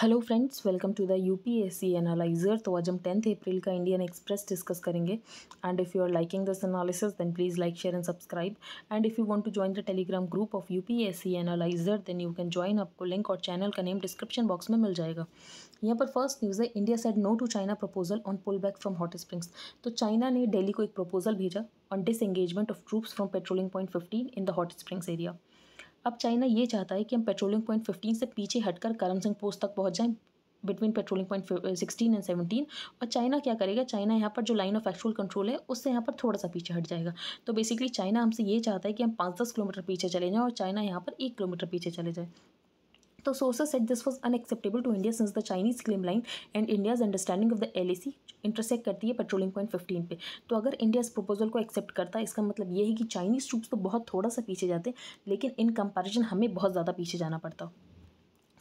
hello friends welcome to the UPSC analyser तो आज हम टेंथ अप्रैल का इंडियन एक्सप्रेस डिस्कस करेंगे and if you are liking this analysis then please like share and subscribe and if you want to join the Telegram group of UPSC analyser then you can join आपको link और channel का name description box में मिल जाएगा यहाँ पर first news है India said no to China proposal on pull back from Hot Springs तो चाइना ने डेली को एक प्रपोजल भेजा on disengagement of troops from patrolling point fifteen in the Hot Springs area अब चाइना ये चाहता है कि हम पेट्रोलिंग पॉइंट फिफ्टीन से पीछे हटकर करम पोस्ट तक पहुँच जाएँ between patrolling point sixteen and seventeen और चाइना क्या करेगा चाइना यहाँ पर जो लाइन ऑफ एक्चुअल कंट्रोल है उससे यहाँ पर थोड़ा सा पीछे हट जाएगा तो बेसिकली चाइना हमसे ये चाहता है कि हम पाँच दस किलोमीटर पीछे चले जाएँ और चाइना यहाँ पर एक किलोमीटर पीछे चले जाएँ तो sources said this was unacceptable to India since the Chinese claim line and India's understanding of the L intersect करती है पेट्रोलिंग पॉइंट फिफ्टीन पे तो अगर इंडिया इस प्रपोजल को एक्सेप्ट करता है इसका मतलब ये है कि चाइनीज़ ट्रूप्स तो बहुत थोड़ा सा पीछे जाते हैं लेकिन इन कंपेरिजन हमें बहुत ज़्यादा पीछे जाना पड़ता हो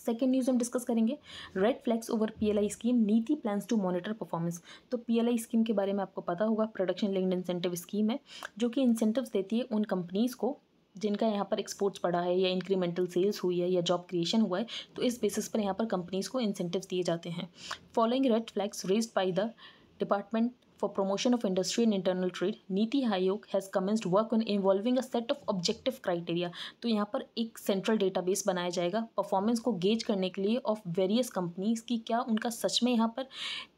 सेकेंड न्यूज़ हम डिस्कस करेंगे red flags over PLI scheme NITI plans to monitor performance तो पीएलआई स्कीम के बारे में आपको पता होगा प्रोडक्शन लिंक्ड इंसेंटिव स्कीम है जो कि इंसेंटिव्स देती है उन कंपनीज़ को जिनका यहाँ पर एक्सपोर्ट्स पड़ा है या इंक्रीमेंटल सेल्स हुई है या जॉब क्रिएशन हुआ है तो इस बेसिस पर यहाँ पर कंपनीज़ को इंसेंटिव दिए जाते हैं following red flags raised by the department for promotion of industry and internal trade NITI Aayog has commenced work on involving a set of objective criteria तो यहाँ पर एक सेंट्रल डेटाबेस बनाया जाएगा परफॉर्मेंस को गेज करने के लिए ऑफ वेरियस कंपनीज़ की क्या उनका सच में यहाँ पर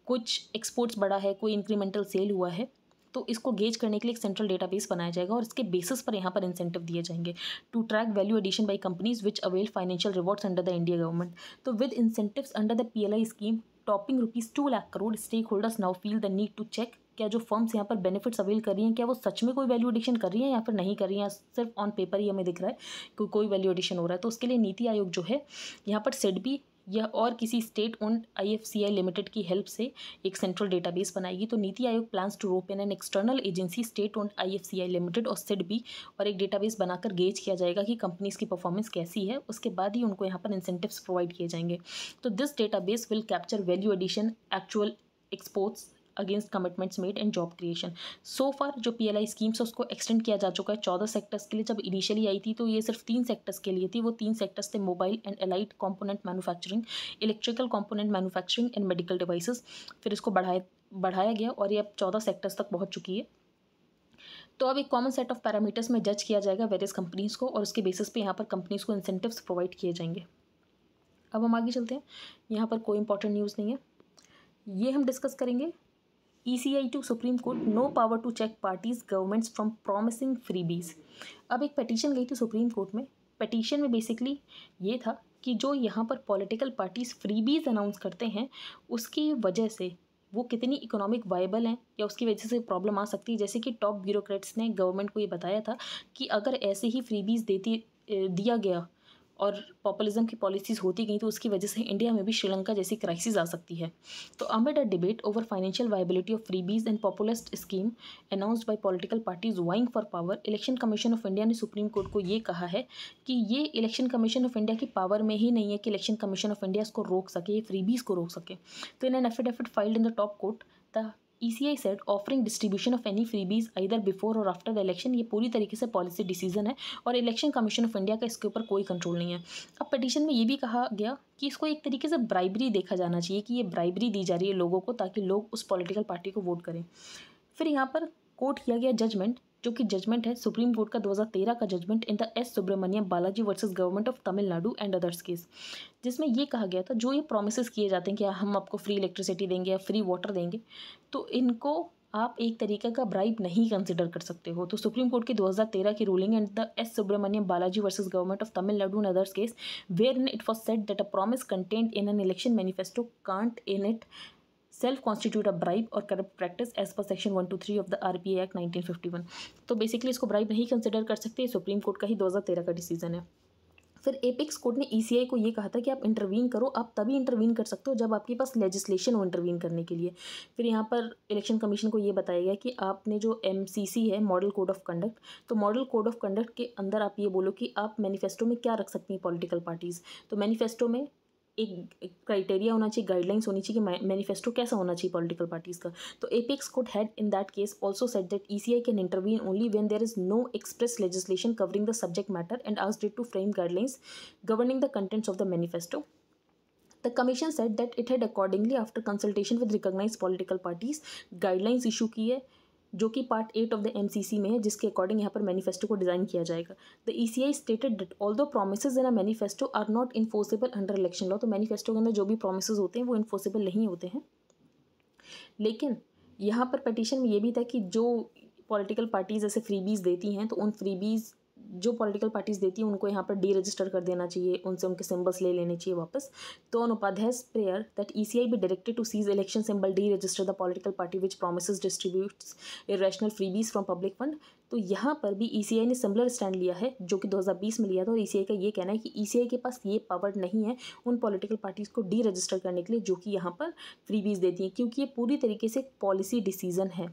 कुछ एक्सपोर्ट्स बढ़ा है कोई इंक्रीमेंटल सेल हुआ है तो इसको गेज करने के लिए एक सेंट्रल डेटाबेस बनाया जाएगा और इसके बेसिस पर यहाँ पर इंसेंटिव दिए जाएंगे to track value addition by companies which avail financial rewards under the India government तो with incentive under the I scheme topping rupees two lakh crore stakeholders now feel the need to check क्या जो firms यहाँ पर benefits avail कर रही हैं क्या वो सच में कोई वैल्यू एडिशन कर रही हैं या फिर नहीं कर रही हैं सिर्फ ऑन पेपर ही हमें दिख रहा है कि कोई वैल्यू एडिशन हो रहा है तो उसके लिए नीति आयोग जो है यहाँ पर भी यह और किसी स्टेट सी आईएफसीआई लिमिटेड की हेल्प से एक सेंट्रल डेटाबेस बनाएगी तो NITI Aayog plans to rope an external agency state C IFCI limited और सिड बी e और एक डेटाबेस बनाकर गेज किया जाएगा कि कंपनीज की परफॉर्मेंस कैसी है उसके बाद ही उनको यहाँ पर इंसेंटिव्स प्रोवाइड किए जाएंगे तो this database will capture value addition actual exports against commitments made and job creation so far जो पी एल आई स्कीम्स है उसको एक्सटेंड किया जा चुका है चौदह सेक्टर्स के लिए जब इनिशियली आई थी तो ये सिर्फ तीन सेक्टर्स के लिए थी वो तीन सेक्टर्स थे mobile and allied component manufacturing electrical component manufacturing and medical device फिर इसको बढ़ाया बढ़ाया गया और ये अब चौदह सेक्टर्स तक पहुँच चुकी है तो अब एक कॉमन सेट ऑफ पैरामीटर्स में जज किया जाएगा वेरियस कंपनीज़ को और उसके बेसिस पे यहाँ पर कंपनीज़ को इंसेंटिव्स प्रोवाइड किए जाएंगे अब हम आगे चलते हैं यहाँ पर कोई इंपॉर्टेंट न्यूज़ नहीं है ये हम डिस्कस करेंगे E to Supreme Court no power to check parties governments from promising freebies अब एक पटिशन गई थी सुप्रीम कोर्ट में पटिशन में बेसिकली ये था कि जो यहाँ पर पॉलिटिकल पार्टीज़ फ्रीबीज अनाउंस करते हैं उसकी वजह से वो कितनी इकोनॉमिक वाइबल हैं या उसकी वजह से प्रॉब्लम आ सकती है जैसे कि टॉप ब्यूरोक्रेट्स ने गवर्नमेंट को ये बताया था कि अगर ऐसे ही फ्रीबीज़ देती दिया गया और पॉपुलिज्म की पॉलिसीज़ होती गई तो उसकी वजह से इंडिया में भी श्रीलंका जैसी क्राइसिस आ सकती है तो amid a debate over financial viability of freebies and populist scheme announced by political parties vying for power Election Commission of India ने सुप्रीम कोर्ट को ये कहा है कि ये इलेक्शन कमीशन ऑफ इंडिया की पावर में ही नहीं है कि इलेक्शन कमीशन ऑफ इंडिया इसको रोक सके फ्रीबीज़ को रोक सके तो in an affidavit filed in the top court the E said offering distribution of any freebies either before or after the election ये पूरी तरीके से पॉलिसी डिसीजन है और इलेक्शन कमीशन ऑफ इंडिया का इसके ऊपर कोई कंट्रोल नहीं है अब पटिशन में ये भी कहा गया कि इसको एक तरीके से ब्राइबरी देखा जाना चाहिए कि ये ब्राइबरी दी जा रही है लोगों को ताकि लोग उस पॉलिटिकल पार्टी को वोट करें फिर यहाँ पर कोर्ट किया गया जजमेंट जो कि जजमेंट है सुप्रीम कोर्ट का 2013 का judgement in the S Subramaniam Balaji versus government of Tamil Nadu and others case जिसमें ये कहा गया था जो ये प्रोमिस किए जाते हैं कि हम आपको फ्री इलेक्ट्रिसिटी देंगे या फ्री वाटर देंगे तो इनको आप एक तरीके का ब्राइब नहीं कंसिडर कर सकते हो तो सुप्रीम कोर्ट की 2013 की ruling and the S Subramaniam Balaji versus government of Tamil Nadu and others case where in it was said that a promise contained in an election manifesto can't in itself constitute a bribe or corrupt practice as per section one two three of the R P act nineteen fifty one तो basically इसको bribe नहीं consider कर सकते supreme court का ही दो हज़ार तेरह का डिसीजन है फिर एपेक्स कोर्ट ने ई e को ये कहा था कि आप इंटरवीन करो आप तभी इंटरवीन कर सकते हो जब आपके पास लेजिस्लेशन हो इंटरवीन करने के लिए फिर यहाँ पर इलेक्शन कमीशन को ये बताया गया कि आपने जो एम है मॉडल कोड ऑफ कंडक्ट तो मॉडल कोड ऑफ कंडक्ट के अंदर आप ये बोलो कि आप मैनिफेस्टो में क्या रख सकती हैं पॉलिटिकल पार्टीज़ तो मैनिफेस्टो में एक क्राइटेरिया होना चाहिए गाइडलाइंस होनी चाहिए कि मैनिफेस्टो कैसा होना चाहिए पॉलिटिकल पार्टीज़ का तो apex court had in that case also said that E C I can intervene only when there is no express legislation covering the subject matter and asked that to frame guidelines governing the contents of the manifesto commission said that it had accordingly after consultation with recognised political parties guidelines issue की किए जो कि part eight of the M में है जिसके according यहाँ पर manifesto को डिज़ाइन किया जाएगा the E C I stated that all those promises in a manifesto are not enforceable under election law तो मैनिफेस्टो के अंदर जो भी प्रोमिस होते हैं वो इन्फोर्सेबल नहीं होते हैं लेकिन यहाँ पर पटिशन में ये भी था कि जो पॉलिटिकल पार्टीज़ ऐसे फ्रीबीज़ देती हैं तो उन फ्रीबीज़ जो पॉलिटिकल पार्टीज़ देती है उनको यहाँ पर डी रजिस्टर कर देना चाहिए उनसे उनके सिंबल्स ले लेने चाहिए वापस तो Upadhyay's prayer that E C I be directed to seize election symbol deregister the political party which promise distributes irrational freebies from public fund तो यहाँ पर भी ई e ने सिमिलर स्टैंड लिया है जो कि 2020 में लिया था और ई e का ये कहना है कि ई e के पास ये पावर नहीं है उन पॉलिटिकल पार्टीज़ को डी रजिस्टर करने के लिए जो कि यहाँ पर फ्रीबीज देती हैं क्योंकि ये पूरी तरीके से पॉलिसी डिसीजन है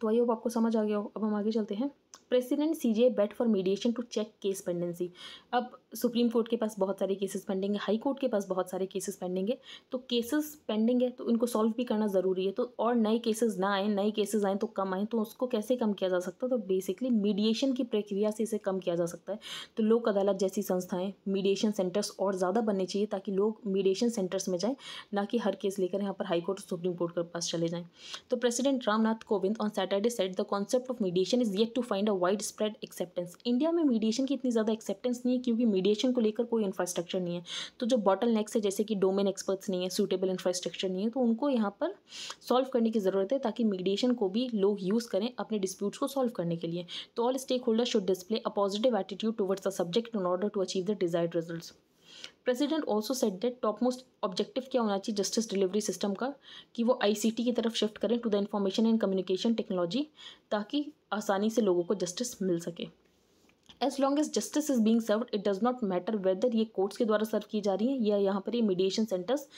तो आइए आपको समझ आ गया हो अब हम आगे चलते हैं president C J bat for mediation to check case pendency अब सुप्रीम कोर्ट के पास बहुत सारे केसेस पेंडिंग है हाई कोर्ट के पास बहुत सारे केसेस पेंडिंग है तो केसेस पेंडिंग है तो इनको सॉल्व भी करना ज़रूरी है तो और नए केसेस ना आए नए केसेस आए तो कम आए तो उसको कैसे कम किया जा सकता है तो बेसिकली मीडिएशन की प्रक्रिया से इसे कम किया जा सकता है तो लोक अदालत जैसी संस्थाएँ मीडिएशन सेंटर्स और ज़्यादा बनने चाहिए ताकि लोग मीडिएशन सेंटर्स में जाएँ ना कि हर केस लेकर यहाँ पर हाई कोर्ट और सुप्रीम कोर्ट के पास चले जाएँ तो president Ramnath Kovind on Saturday said the concept of mediation is yet to find a widespread acceptance India में मीडिएशन की इतनी ज़्यादा एक्सेप्टेंस नहीं है क्योंकि रिमीडिएशन को लेकर कोई इंफ्रास्ट्रक्चर नहीं है तो जो बॉटल नेक्स है जैसे कि डोमेन एक्सपर्ट्स नहीं है सूटेबल इंफ्रास्ट्रक्चर नहीं है तो उनको यहाँ पर सॉल्व करने की ज़रूरत है ताकि मीडिएशन को भी लोग यूज़ करें अपने डिस्प्यूट्स को सॉल्व करने के लिए तो all stakeholders should display a positive attitude towards the subject in order to achieve the desired result president also said that topmost objective क्या होना चाहिए जस्टिस डिलीवरी सिस्टम का कि वो आईसीटी की तरफ शिफ्ट करें to the information and communication technology ताकि आसानी से लोगों को जस्टिस मिल सके as long as justice is being served it does not matter whether ये कोर्ट्स के द्वारा सर्व की जा रही है या यहाँ पर ये मीडिएशन सेंटर्स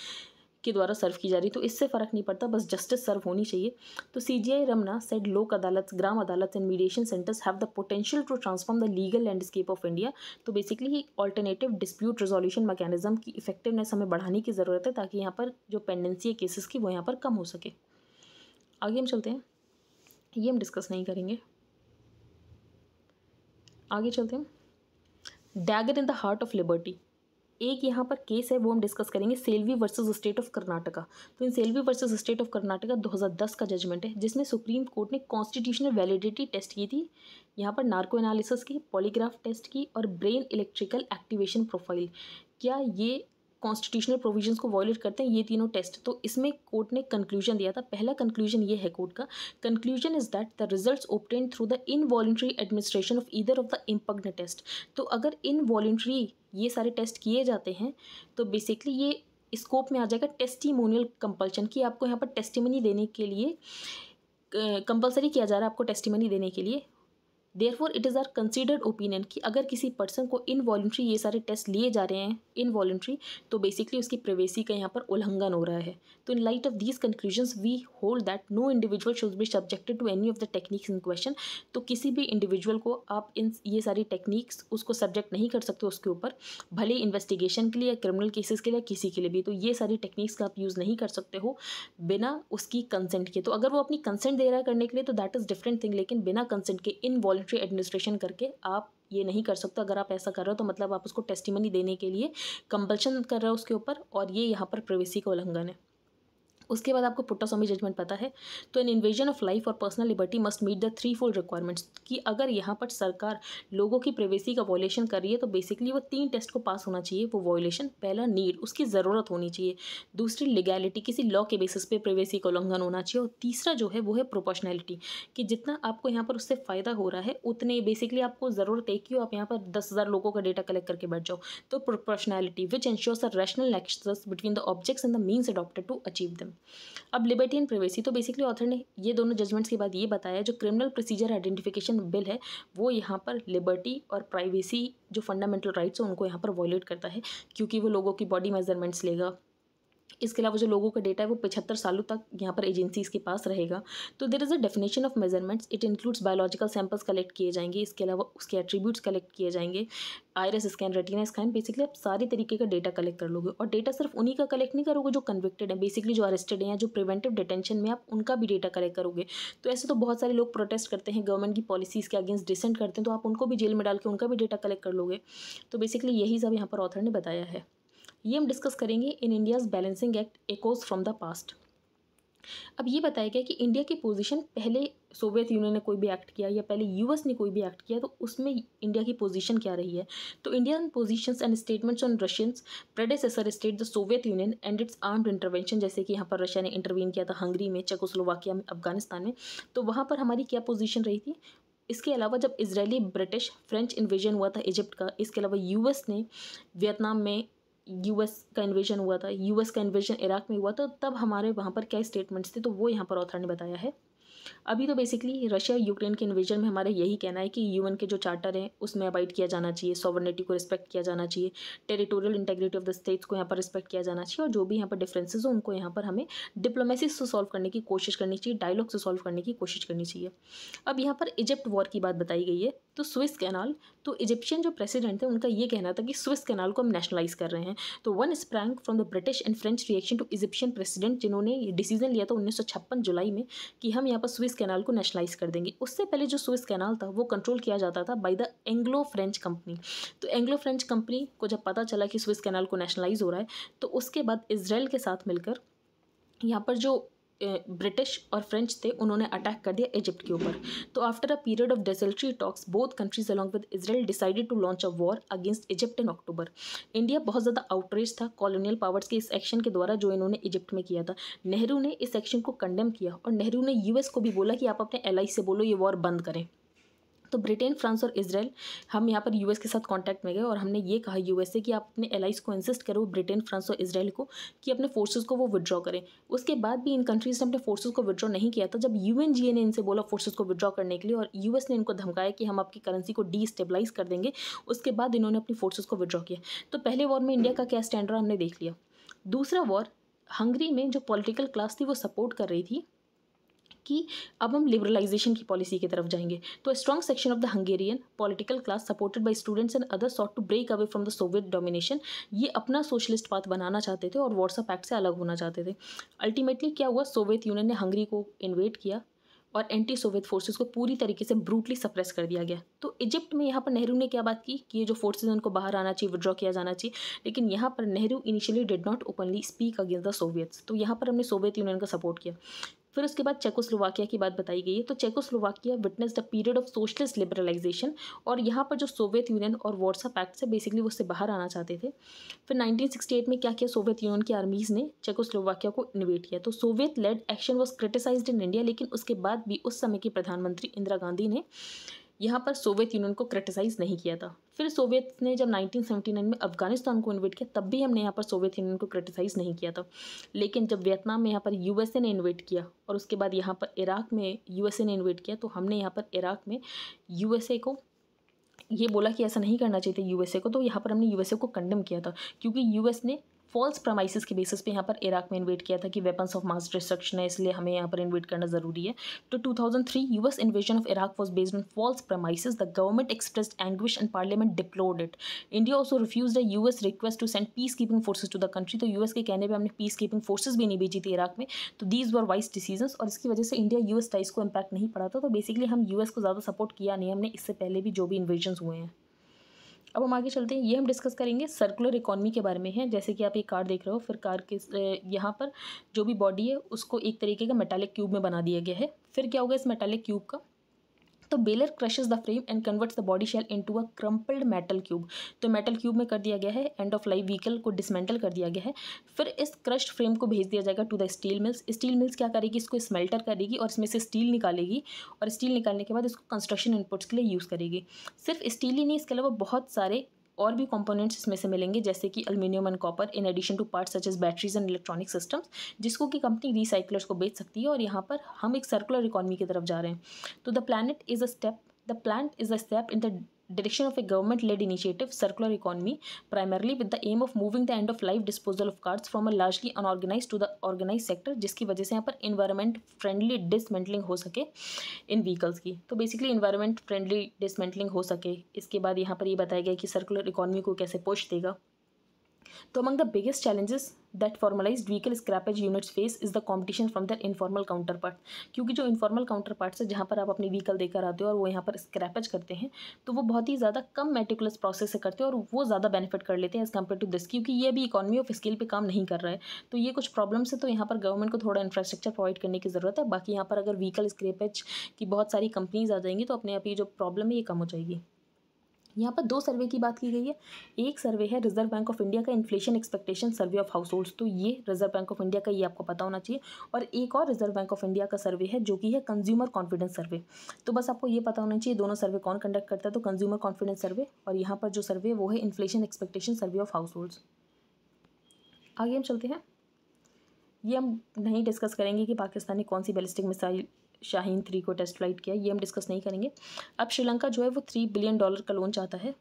के द्वारा सर्व की जा रही है तो इससे फ़र्क नहीं पड़ता बस जस्टिस सर्व होनी चाहिए तो सी जी आई रमना सेड लोक Adalat Gram Adalat and mediation centres have the potential to transform the legal landscape of India तो basically alternative dispute resolution mechanism की इफेक्टिवनेस हमें बढ़ाने की ज़रूरत है ताकि यहाँ पर जो पेंडेंसी है केसेस की वो यहाँ पर कम हो सके आगे हम चलते हैं ये हम डिस्कस नहीं करेंगे आगे चलते हैं dagger in the heart of liberty एक यहाँ पर केस है वो हम डिस्कस करेंगे Selvi versus state of Karnataka तो in Selvi versus state of Karnataka 2010 का जजमेंट है जिसमें सुप्रीम कोर्ट ने कॉन्स्टिट्यूशनल वैलिडिटी टेस्ट की थी यहाँ पर नार्को एनालिसिस की पॉलीग्राफ टेस्ट की और ब्रेन इलेक्ट्रिकल एक्टिवेशन प्रोफाइल क्या ये कॉन्स्टिट्यूशनल प्रोविजंस को वॉयलेट करते हैं ये तीनों टेस्ट तो इसमें कोर्ट ने कंक्लूजन दिया था पहला कंक्लूजन ये है कोर्ट का conclusion is that the result obtained through the involuntary administration of either of the impugned test तो अगर इनवॉलेंट्री ये सारे टेस्ट किए जाते हैं तो बेसिकली ये स्कोप में आ जाएगा टेस्टिमोनियल कंपल्शन कि आपको यहाँ पर टेस्टिमनी देने के लिए कंपलसरी किया जा रहा है आपको टेस्टिमनी देने के लिए for it is our considered opinion कि अगर किसी पर्सन को इनवॉल्ट्री ये सारे टेस्ट लिए जा रहे हैं इनवॉल्ट्री तो बेसिकली उसकी प्रवेसी का यहाँ पर उल्लंघन हो रहा है तो in light of this conclusion we hold that no individual should be subjected to any of the techniques in question तो किसी भी इंडिविजुअल को आप इन ये सारी टेक्निक्स उसको सब्जेक्ट नहीं कर सकते उसके ऊपर भले इन्वेस्टिगेशन के लिए क्रिमिनल केसेस के लिए किसी के लिए भी तो ये सारी टेक्निक्स का आप यूज़ नहीं कर सकते हो बिना उसकी कंसेंट के तो अगर वो अपनी कंसेंट दे रहा है करने के लिए तो दैट इज़ डिफरेंट थिंग लेकिन बिना कंसेंट के इनवॉल्ट्री एडमिनिस्ट्रेशन करके आप ये नहीं कर सकते अगर आप ऐसा कर रहे हो तो मतलब आप उसको टेस्टिमनी देने के लिए कंपल्शन कर रहे हो उसके ऊपर और ये यहाँ पर प्रवेसी का उल्लंघन है उसके बाद आपको पुट्टा स्वामी जजमेंट पता है तो एन इन्वेजन ऑफ लाइफ और personal liberty must meet the three fold requirements कि अगर यहाँ पर सरकार लोगों की प्रवेसी का वॉयलेशन कर रही है तो बेसिकली वो तीन टेस्ट को पास होना चाहिए वो वॉयलेशन पहला नीड उसकी ज़रूरत होनी चाहिए दूसरी लीगैलिटी किसी लॉ के बेसिस पे प्रवेसी का उल्लंघन होना चाहिए और तीसरा जो है वो है प्रोपोशनैलिटी कि जितना आपको यहाँ पर उससे फ़ायदा हो रहा है उतने बेसिकली आपको ज़रूरत एक ही हो आप यहाँ पर दस हज़ार लोगों का डेटा कलेक्ट करके बैठ जाओ तो proportionality which ensures a rational nexus between the objects and the means adopted to achieve them अब लिबर्टी एंड प्रिवेसी तो बेसिकली ऑथर ने ये दोनों जजमेंट्स के बाद ये बताया जो क्रिमिनल प्रोसीजर आइडेंटिफिकेशन बिल है वो यहाँ पर लिबर्टी और प्राइवेसी जो फंडामेंटल राइट्स हैं उनको यहाँ पर वॉयलेट करता है क्योंकि वो लोगों की बॉडी मेजरमेंट्स लेगा इसके अलावा जो लोगों का डेटा है वो पचहत्तर सालों तक यहाँ पर एजेंसीज के पास रहेगा तो there is a definition of measurements it includes biological samples collect किए जाएंगे इसके अलावा उसके एट्रीब्यूट्स कलेक्ट किए जाएंगे iris scan retina scan basically आप सारे तरीके का डेटा कलेक्ट कर लोगे और डेटा सिर्फ उन्हीं का कलेक्ट नहीं करोगे जो कन्विक्टेड है बेसिकली जो अरेस्टेड हैं या जो प्रिवेंटिव डिटेंशन में आप उनका भी डेटा कलेक्ट करोगे तो ऐसे तो बहुत सारे लोग प्रोटेस्ट करते हैं गवर्नमेंट की पॉलिसीज़ के अगेंस्ट डिसेंट करते हैं तो आप उनको भी जेल में डाल के उनका भी डेटा कलेक्ट कर लोगे तो बेसिकली यही सब यहाँ पर ऑथर ने बताया है ये हम डिस्कस करेंगे in India's balancing act echoes from the past अब ये बताया गया कि इंडिया की पोजीशन पहले सोवियत यूनियन ने कोई भी एक्ट किया या पहले यूएस ने कोई भी एक्ट किया तो उसमें इंडिया की पोजीशन क्या रही है तो Indian positions and statements on Russia's predecessor state the Soviet Union and its armed intervention जैसे कि यहाँ पर रशिया ने इंटरवीन किया था हंगरी में चकोस्लोवाकिया में अफगानिस्तान में तो वहाँ पर हमारी क्या पोजिशन रही थी इसके अलावा जब इसराइली ब्रिटिश फ्रेंच इन्वेजन हुआ था इजिप्ट का इसके अलावा यूएस ने वियतनाम में यूएस का इन्वेजन हुआ था यूएस का इन्वेजन इराक में हुआ था तब हमारे वहाँ पर क्या स्टेटमेंट्स थे तो वो यहाँ पर ऑथर ने बताया है अभी तो बेसिकली रशिया यूक्रेन के इन्वेजन में हमारा यही कहना है कि यूएन के जो चार्टर हैं उसमें अबाइड किया जाना चाहिए सॉवर्निटी को रिस्पेक्ट किया जाना चाहिए territorial integrity of the states को यहाँ पर रिस्पेक्ट किया जाना चाहिए और जो भी यहाँ पर डिफ्रेंसेज हो उनको यहाँ पर हमें डिप्लोमेसी से सॉल्व करने की कोशिश करनी चाहिए डायलॉग से सॉल्व करने की कोशिश करनी चाहिए अब यहाँ पर इजिप्ट वॉर की बात बताई गई है तो स्विस कैनाल तो इजिप्शियन जो प्रेसिडेंट थे उनका ये कहना था कि स्विस कैनाल को हम नेशनलाइज कर रहे हैं तो one sprang from the British and French reaction to Egyptian president जिन्होंने डिसीजन लिया था उन्नीस जुलाई में कि हम यहाँ पर स्विस कैनाल को नेशनलाइज कर देंगे उससे पहले जो स्विस कैनाल था वो कंट्रोल किया जाता था by the Anglo French company तो एंग्लो फ्रेंच कंपनी को जब पता चला कि स्विस कैनाल को नेशनलाइज हो रहा है तो उसके बाद इसराइल के साथ मिलकर यहाँ पर जो ब्रिटिश और फ्रेंच थे उन्होंने अटैक कर दिया इजिप्ट के ऊपर तो after a period of desultory talks both countries along with Israel decided to launch a war against Egypt in October India बहुत ज़्यादा आउटरीच था कॉलोनियल पावर्स के इस एक्शन के द्वारा जो इन्होंने इजिप्ट में किया था नेहरू ने इस एक्शन को कंडेम किया और नेहरू ने यूएस को भी बोला कि आप अपने एल से बोलो ये वॉर बंद करें तो ब्रिटेन फ्रांस और इसराइल हम यहाँ पर यूएस के साथ कांटेक्ट में गए और हमने ये कहा यूएसए कि आप अपने एलाइज को इंसिस्ट करो ब्रिटेन फ्रांस और इसराइल को कि अपने फोर्सेज को वो विड्रॉ करें उसके बाद भी इन कंट्रीज़ ने अपने फोर्सेज को विड्रॉ नहीं किया था जब यू ने इनसे बोला फोर्सेज को विड्रॉ करने के लिए और यू ने इनको धमकाया कि हम आपकी करेंसी को डीस्टेबलाइज कर देंगे उसके बाद इन्होंने अपनी फोर्सेज को विड्रॉ किया तो पहले वॉर में इंडिया का क्या स्टैंडर्ड हमने देख लिया दूसरा वॉर हंगरी में जो पॉलिटिकल क्लास थी वो सपोर्ट कर रही थी कि अब हम लिबरलाइजेशन की पॉलिसी की तरफ जाएंगे तो strong section of the Hungarian political class supported by students and other sought to break away from the Soviet domination ये अपना सोशलिस्ट पाथ बनाना चाहते थे और व्हाट्सअप एक्ट से अलग होना चाहते थे अल्टीमेटली क्या हुआ सोवियत यूनियन ने हंगरी को इन्वेट किया और एंटी सोवियत फोर्सेस को पूरी तरीके से ब्रूटली सप्रेस कर दिया गया तो इजिप्ट में यहाँ पर नेहरू ने क्या बात की कि ये जो फोर्सेज उनको बाहर आना चाहिए विद्रॉ किया जाना चाहिए लेकिन यहाँ पर Nehru initially did not openly speak against the Soviet तो यहाँ पर हमने सोवियत यूनियन का सपोर्ट किया फिर उसके बाद चेकोस्लोवाकिया की बात बताई गई है तो Czechoslovakia witnessed the period of socialist liberalisation और यहाँ पर जो सोवियत यूनियन और वॉर्सा पैक्ट से बेसिकली उससे बाहर आना चाहते थे फिर 1968 में क्या किया सोवियत यूनियन की आर्मीज़ ने चेकोस्लोवाकिया को इन्वेट किया तो Soviet led action was criticised in India लेकिन उसके बाद भी उस समय के प्रधानमंत्री इंदिरा गांधी ने यहाँ पर सोवियत यूनियन को क्रिटिसाइज़ नहीं किया था फिर सोवियत ने जब 1979 में अफगानिस्तान को इन्वेट किया तब भी हमने यहाँ पर सोवियत यूनियन को क्रिटिसाइज़ नहीं किया था लेकिन जब वियतनाम में यहाँ पर यूएसए ने इन्वेट किया और उसके बाद यहाँ पर इराक में यूएसए ने इन्वेट किया तो हमने यहाँ पर इराक में यूएसए को ये बोला कि ऐसा नहीं करना चाहिए यूएसए को तो यहाँ पर हमने यूएसए को कंडम किया था क्योंकि यूएस ने फॉल्स प्रमाइसिस के बेसिस पे यहाँ पर इराक में इन्वेट किया था कि वेपन्स ऑफ मास डिस्ट्रक्शन है इसलिए हमें यहाँ पर इन्वेट करना ज़रूरी है तो 2003 US invasion of Iraq was based on false premises the government expressed anguish and parliament deplored it India also refused the US request to send peace keeping forces to the country तो US के कहने पर हमने piece keeping forces भी नहीं भेजी थी Iraq में तो दीज वर वाइस डिसीजन और इसकी वजह से इंडिया यूएस टाइस को इम्पैक्ट नहीं पड़ा था तो बेसिकली हम यूएस को ज़्यादा सपोर्ट किया नहीं हमने इससे पहले भी जो भी इन्वेजन हुए हैं अब हम आगे चलते हैं ये हम डिस्कस करेंगे सर्कुलर इकोनॉमी के बारे में है जैसे कि आप एक कार देख रहे हो फिर कार के यहाँ पर जो भी बॉडी है उसको एक तरीके का मेटालिक क्यूब में बना दिया गया है फिर क्या होगा इस मेटालिक क्यूब का तो baler crushes the frame and converts the body shell into a crumpled metal cube तो मेटल क्यूब में कर दिया गया है एंड ऑफ लाइफ व्हीकल को डिसमेंटल कर दिया गया है फिर इस क्रश्ड फ्रेम को भेज दिया जाएगा to the steel mills steel mills क्या करेगी इसको स्मेल्टर करेगी और इसमें से स्टील निकालेगी और स्टील निकालने के बाद इसको कंस्ट्रक्शन इनपुट्स के लिए यूज़ करेगी सिर्फ स्टील ही नहीं इसके अलावा बहुत सारे और भी कॉम्पोनेंट्स इसमें से मिलेंगे जैसे कि aluminium and copper in addition to part such as batteries and electronic systems जिसको कि कंपनी रिसाइकलर्स को बेच सकती है और यहाँ पर हम एक सर्कुलर इकोनॉमी की तरफ जा रहे हैं तो the planet is a step the plant is a step in the direction of a government-led initiative, circular economy, primarily with the aim of moving the end of life disposal of cards from a largely unorganized to the organized sector, जिसकी वजह से यहाँ पर environment friendly dismantling हो सके इन vehicles की तो basically environment friendly dismantling हो सके इसके बाद यहाँ पर ये यह बताया गया कि सर्कुलर इकोनॉमी को कैसे पोष देगा तो among the biggest challenges that formalise vehicle scrappage units face is the competition from their informal counterpart क्योंकि जो इनफॉर्मल काउंटर पार्ट है जहाँ पर आप अपनी व्हीकल देकर आते हो और वो यहाँ पर स्क्रैपेज करते हैं तो वो बहुत ही ज़्यादा कम मेटिकुलस प्रोसेस से करते हैं और वो ज़्यादा बेनिफिट कर लेते हैं एज़ कम्पेयर टू दिस क्योंकि ये भी इकॉनमी ऑफ स्केल पर काम नहीं कर रहा है तो ये कुछ प्रॉब्लम्स है तो यहाँ पर गवर्नमेंट को थोड़ा इंफ्रास्ट्रक्चर प्रोवाइड करने की ज़रूरत है बाकी यहाँ पर अगर व्हीकल स्क्रैपेज की बहुत सारी कंपनीज आ जाएंगी तो अपने आप ये जो प्रॉब्लम है ये कम हो जाएगी यहाँ पर दो सर्वे की बात की गई है एक सर्वे है रिजर्व बैंक ऑफ इंडिया का inflation expectation survey of households तो ये रिजर्व बैंक ऑफ इंडिया का ये आपको पता होना चाहिए और एक और रिजर्व बैंक ऑफ इंडिया का सर्वे है जो कि है कंज्यूमर कॉन्फिडेंस सर्वे तो बस आपको ये पता होना चाहिए दोनों सर्वे कौन कंडक्ट करता है तो कंज्यूमर कॉन्फिडेंस सर्वे और यहाँ पर जो सर्वे वो है inflation expectation survey of household आगे हम चलते हैं ये हम नहीं डिस्कस करेंगे कि पाकिस्तान ने कौन सी बैलिस्टिक मिसाइल शाहीन थ्री को टेस्ट फ्लाइट किया ये हम डिस्कस नहीं करेंगे अब श्रीलंका जो है वो थ्री बिलियन डॉलर का लोन चाहता है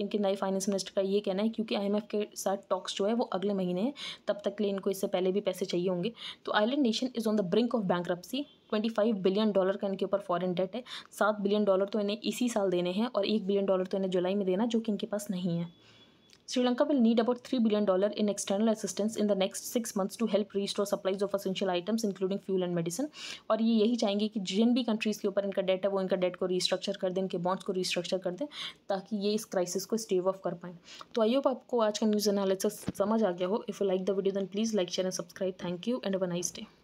इनके नए फाइनेंस मिनिस्टर का ये कहना है क्योंकि आईएमएफ के साथ टॉक्स जो है वो अगले महीने हैं तब तक के लिए इनको इससे पहले भी पैसे चाहिए होंगे तो island nation is on the brink of bank twenty five billion dollar का इनके ऊपर फॉरेन डेट है सात बिलियन डॉलर तो इन्हें इसी साल देने हैं और एक बिलियन डॉलर तो इन्हें जुलाई में देना जो कि इनके पास नहीं है Sri Lanka will need about $3 billion in external assistance in the next six months to help restore supplies of essential items including fuel and medicine और ये यही चाहेंगे कि जिन भी कंट्रीज़ के ऊपर इनका डेट है वो इनका डेट को रिस्ट्रक्चर कर दें इनके बॉन्ड्स को रिस्ट्रक्चर कर दें ताकि ये इस क्राइसिस को स्टेव ऑफ कर पाएँ तो आई होप आपको आज का न्यूज़ एनालिसिस समझ आ गया हो if you like the video then please like share and subscribe thank you and a nice day